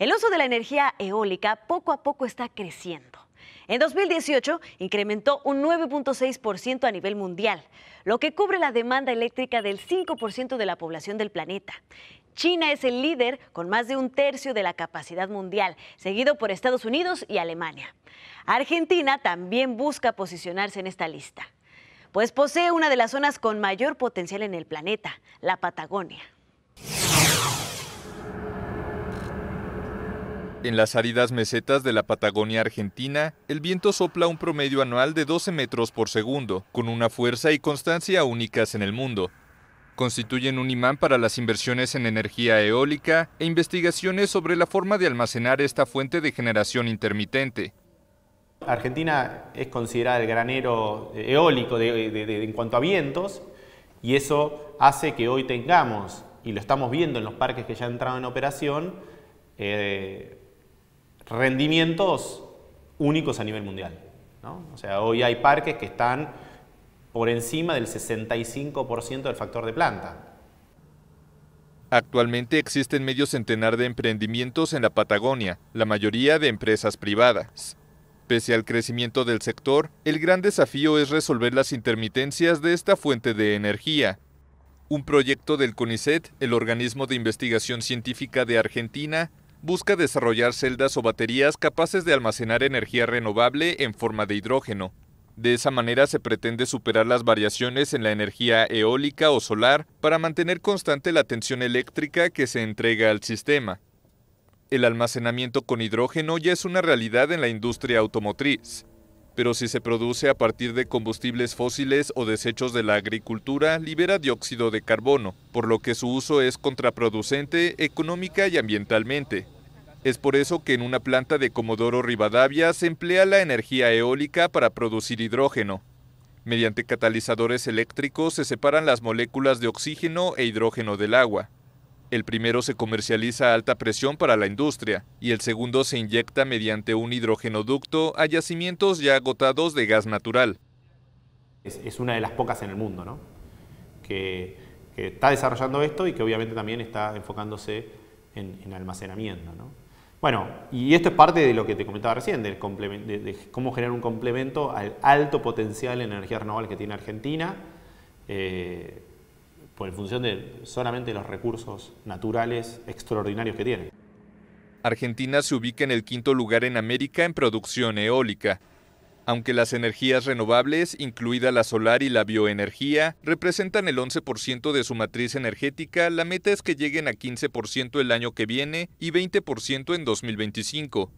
El uso de la energía eólica poco a poco está creciendo. En 2018 incrementó un 9.6% a nivel mundial, lo que cubre la demanda eléctrica del 5% de la población del planeta. China es el líder con más de un tercio de la capacidad mundial, seguido por Estados Unidos y Alemania. Argentina también busca posicionarse en esta lista, pues posee una de las zonas con mayor potencial en el planeta, la Patagonia. En las áridas mesetas de la Patagonia argentina, el viento sopla un promedio anual de 12 metros por segundo, con una fuerza y constancia únicas en el mundo. Constituyen un imán para las inversiones en energía eólica e investigaciones sobre la forma de almacenar esta fuente de generación intermitente. Argentina es considerada el granero eh, eólico en cuanto a vientos y eso hace que hoy tengamos, y lo estamos viendo en los parques que ya han entrado en operación, eh, rendimientos únicos a nivel mundial. O sea, hoy hay parques que están por encima del 65% del factor de planta. Actualmente existen medio centenar de emprendimientos en la Patagonia, la mayoría de empresas privadas. Pese al crecimiento del sector, el gran desafío es resolver las intermitencias de esta fuente de energía. Un proyecto del CONICET, el organismo de investigación científica de Argentina, busca desarrollar celdas o baterías capaces de almacenar energía renovable en forma de hidrógeno. De esa manera se pretende superar las variaciones en la energía eólica o solar para mantener constante la tensión eléctrica que se entrega al sistema. El almacenamiento con hidrógeno ya es una realidad en la industria automotriz pero si se produce a partir de combustibles fósiles o desechos de la agricultura, libera dióxido de carbono, por lo que su uso es contraproducente económica y ambientalmente. Es por eso que en una planta de Comodoro Rivadavia se emplea la energía eólica para producir hidrógeno. Mediante catalizadores eléctricos se separan las moléculas de oxígeno e hidrógeno del agua. El primero se comercializa a alta presión para la industria y el segundo se inyecta mediante un hidrogenoducto a yacimientos ya agotados de gas natural. Es, una de las pocas en el mundo ¿no? que, está desarrollando esto y que obviamente también está enfocándose en, almacenamiento. Bueno, y esto es parte de lo que te comentaba recién, del de, cómo generar un complemento al alto potencial en energía renovable que tiene Argentina. Eh, por en función de solamente los recursos naturales extraordinarios que tiene. Argentina se ubica en el quinto lugar en América en producción eólica. Aunque las energías renovables, incluida la solar y la bioenergía, representan el 11% de su matriz energética, la meta es que lleguen a 15% el año que viene y 20% en 2025.